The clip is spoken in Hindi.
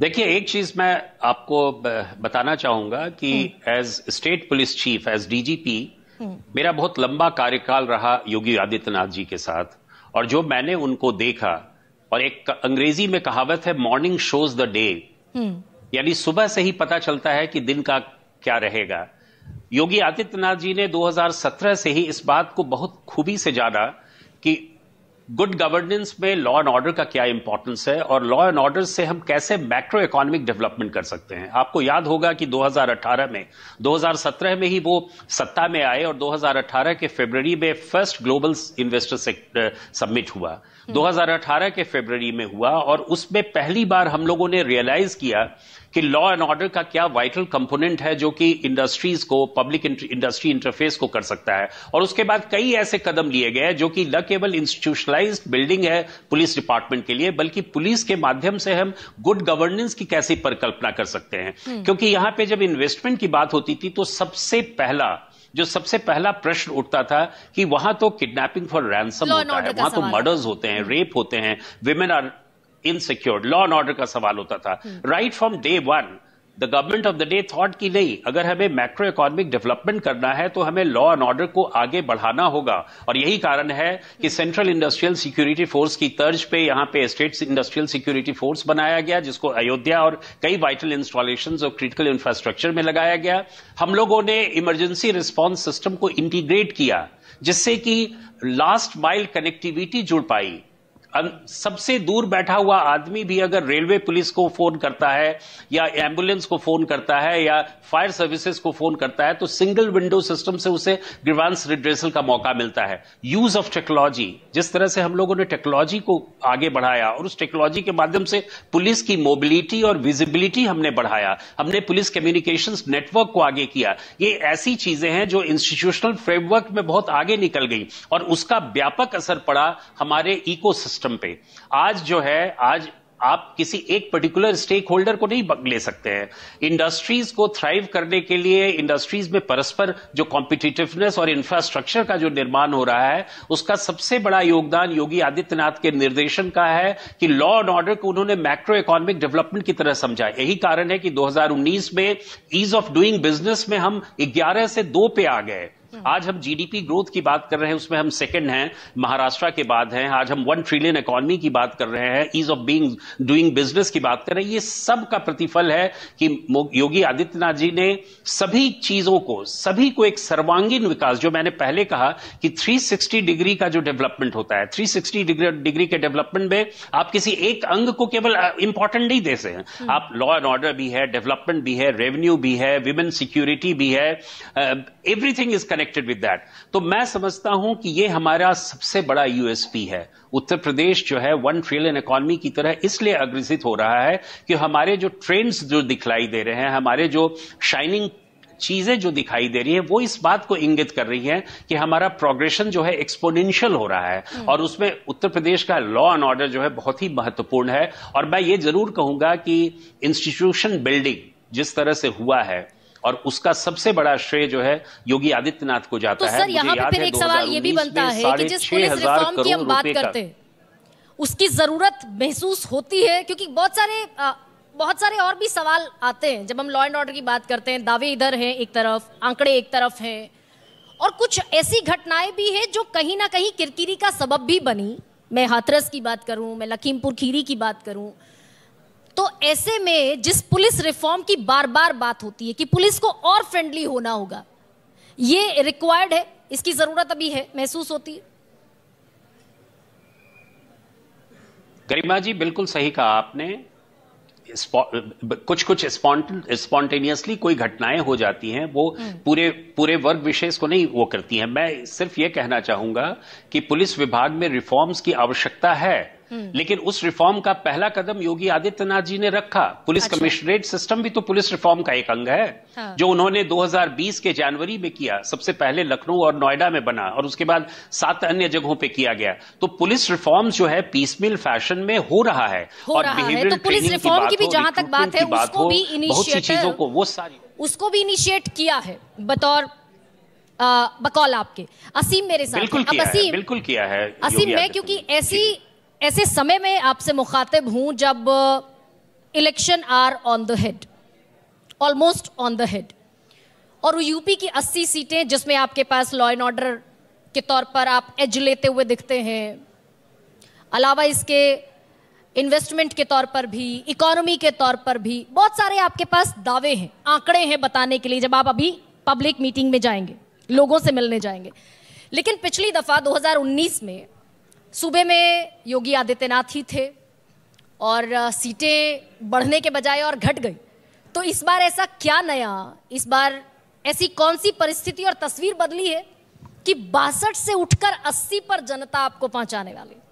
देखिए एक चीज मैं आपको बताना चाहूंगा कि as state police chief as DGP मेरा बहुत लंबा कार्यकाल रहा योगी आदित्यनाथ जी के साथ और जो मैंने उनको देखा और एक अंग्रेजी में कहावत है मॉर्निंग शोज द डे यानी सुबह से ही पता चलता है कि दिन का क्या रहेगा योगी आदित्यनाथ जी ने 2017 से ही इस बात को बहुत खूबी से जाना कि गुड गवर्नेंस में लॉ एंड ऑर्डर का क्या इंपॉर्टेंस है और लॉ एंड ऑर्डर से हम कैसे मैक्रो इकोनॉमिक डेवलपमेंट कर सकते हैं आपको याद होगा कि 2018 में 2017 में ही वो सत्ता में आए और 2018 के फरवरी में फर्स्ट ग्लोबल इन्वेस्टर सबमिट हुआ 2018 हम्म। के फरवरी में हुआ और उसमें पहली बार हम लोगों ने रियलाइज किया कि लॉ एंड ऑर्डर का क्या वाइटल कंपोनेंट है जो कि इंडस्ट्रीज को पब्लिक इंडस्ट्री इंटरफेस को कर सकता है और उसके बाद कई ऐसे कदम लिए गए जो कि न केवल इंस्टीट्यूशनलाइज बिल्डिंग है पुलिस डिपार्टमेंट के लिए बल्कि पुलिस के माध्यम से हम गुड गवर्नेंस की कैसी परिकल्पना कर सकते हैं हम्म। क्योंकि यहां पे जब इन्वेस्टमेंट की बात होती थी तो सबसे पहला जो सबसे पहला प्रश्न उठता था कि वहां तो किडनैपिंग फॉर रैंसम होता है वहां तो मर्डर्स होते हैं रेप हम्म। होते हैं women are insecure law and order का सवाल होता था right from day one the government of the day thought कि नहीं अगर हमें मैक्रो इकोनॉमिक डेवलपमेंट करना है तो हमें लॉ एंड ऑर्डर को आगे बढ़ाना होगा और यही कारण है कि सेंट्रल इंडस्ट्रियल सिक्योरिटी फोर्स की तर्ज पे यहां पे स्टेट इंडस्ट्रियल सिक्योरिटी फोर्स बनाया गया जिसको अयोध्या और कई वाइटल इंस्टॉलेशन और क्रिटिकल इंफ्रास्ट्रक्चर में लगाया गया हम लोगों ने इमरजेंसी रिस्पॉन्स सिस्टम को इंटीग्रेट किया जिससे कि लास्ट माइल कनेक्टिविटी जुड़ पाई सबसे दूर बैठा हुआ आदमी भी अगर रेलवे पुलिस को फोन करता है या एम्बुलेंस को फोन करता है या फायर सर्विसेज को फोन करता है तो सिंगल विंडो सिस्टम से उसे ग्रीवांस रिड्रेसल का मौका मिलता है यूज ऑफ टेक्नोलॉजी जिस तरह से हम लोगों ने टेक्नोलॉजी को आगे बढ़ाया और उस टेक्नोलॉजी के माध्यम से पुलिस की मोबिलिटी और विजिबिलिटी हमने बढ़ाया हमने पुलिस कम्युनिकेशन नेटवर्क को आगे किया ये ऐसी चीजें हैं जो इंस्टीट्यूशनल फ्रेमवर्क में बहुत आगे निकल गई और उसका व्यापक असर पड़ा हमारे सिस्टम सिस्टम पे आज जो है आज आप किसी एक पर्टिकुलर स्टेक होल्डर को नहीं ले सकते हैं इंडस्ट्रीज को थ्राइव करने के लिए इंडस्ट्रीज में परस्पर जो कॉम्पिटिटिवनेस और इंफ्रास्ट्रक्चर का जो निर्माण हो रहा है उसका सबसे बड़ा योगदान योगी आदित्यनाथ के निर्देशन का है कि लॉ एंड ऑर्डर को उन्होंने मैक्रो इकोनॉमिक डेवलपमेंट की तरह समझा यही कारण है कि दो में ईज ऑफ डूइंग बिजनेस में हम ग्यारह से दो पे आ गए हम्म। आज हम जीडीपी ग्रोथ की बात कर रहे हैं उसमें हम सेकंड हैं महाराष्ट्र के बाद हैं आज हम वन ट्रिलियन इकोनॉमी की बात कर रहे हैं ease of being doing business की बात कर रहे हैं ये सब का प्रतिफल है कि योगी आदित्यनाथ जी ने सभी चीजों को सभी को एक सर्वांगीण विकास जो मैंने पहले कहा कि 360 डिग्री का जो डेवलपमेंट होता है 360 डिग्री डिग्री के डेवलपमेंट में आप किसी एक अंग को केवल इंपॉर्टेंट नहीं देते हैं हम्म। आप लॉ एंड ऑर्डर भी है डेवलपमेंट भी है रेवेन्यू भी है विमेन सिक्योरिटी भी है everything is connected with that तो मैं समझता हूं कि ये हमारा सबसे बड़ा यूएसपी है उत्तर प्रदेश जो है वन ट्रिलियन इकोनॉमी की तरह इसलिए अग्रसित हो रहा है कि हमारे जो ट्रेंड्स जो दिखलाई दे रहे हैं हमारे जो शाइनिंग चीजें जो दिखाई दे रही है वो इस बात को इंगित कर रही है कि हमारा प्रोग्रेशन जो है एक्सपोनेंशियल हो रहा है हम्म। और उसमें उत्तर प्रदेश का लॉ एंड ऑर्डर जो है बहुत ही महत्वपूर्ण है और मैं ये जरूर कहूंगा कि इंस्टीट्यूशन बिल्डिंग जिस तरह से हुआ है और उसका सबसे बड़ा श्रेय जो है योगी आदित्यनाथ को जाता तो है सर यहाँ पे फिर एक सवाल ये भी बनता है कि जिस पुलिस रिफॉर्म की हम बात करते हैं उसकी जरूरत महसूस होती है क्योंकि बहुत सारे बहुत सारे और भी सवाल आते हैं जब हम लॉ एंड ऑर्डर की बात करते हैं दावे इधर हैं एक तरफ आंकड़े एक तरफ हैं और कुछ ऐसी घटनाएं भी हैं जो कहीं ना कहीं किरकिरी का सबब भी बनी मैं हाथरस की बात करूं मैं लखीमपुर खीरी की बात करूं तो ऐसे में जिस पुलिस रिफॉर्म की बार बार बात होती है कि पुलिस को और फ्रेंडली होना होगा ये रिक्वायर्ड है इसकी जरूरत अभी है महसूस होती है गरिमा जी बिल्कुल सही कहा आपने कुछ कुछ स्पॉन्टेनियसली कोई घटनाएं हो जाती हैं वो हम्म। पूरे पूरे वर्ग विशेष को नहीं वो करती हैं मैं सिर्फ ये कहना चाहूंगा कि पुलिस विभाग में रिफॉर्म्स की आवश्यकता है हम्म। लेकिन उस रिफॉर्म का पहला कदम योगी आदित्यनाथ जी ने रखा पुलिस अच्छा। कमिश्नरेट सिस्टम भी तो पुलिस रिफॉर्म का एक अंग है हाँ। जो उन्होंने 2020 के जनवरी में किया सबसे पहले लखनऊ और नोएडा में बना और उसके बाद सात अन्य जगहों पे किया गया तो पुलिस रिफॉर्म जो है पीसमिल फैशन में हो रहा है हो और बिहेवियर तो पुलिस रिफॉर्म की भी जहां तक बात है उसको भी बहुत सी चीजों को वो सारी उसको भी इनिशिएट किया है बतौर बकौल आपके असीम मेरे साथ बिल्कुल किया है असीम मैं क्योंकि ऐसी ऐसे समय में आपसे मुखातिब हूं जब election are on the head almost on the head और यूपी की 80 सीटें जिसमें आपके पास लॉ एंड ऑर्डर के तौर पर आप एज लेते हुए दिखते हैं अलावा इसके इन्वेस्टमेंट के तौर पर भी इकोनॉमी के तौर पर भी बहुत सारे आपके पास दावे हैं आंकड़े हैं बताने के लिए जब आप अभी पब्लिक मीटिंग में जाएंगे लोगों से मिलने जाएंगे लेकिन पिछली दफ़ा 2019 में सूबे में योगी आदित्यनाथ ही थे और सीटें बढ़ने के बजाय और घट गई तो इस बार ऐसा क्या नया इस बार ऐसी कौन सी परिस्थिति और तस्वीर बदली है कि बासठ से उठकर 80 पर जनता आपको पहुंचाने वाली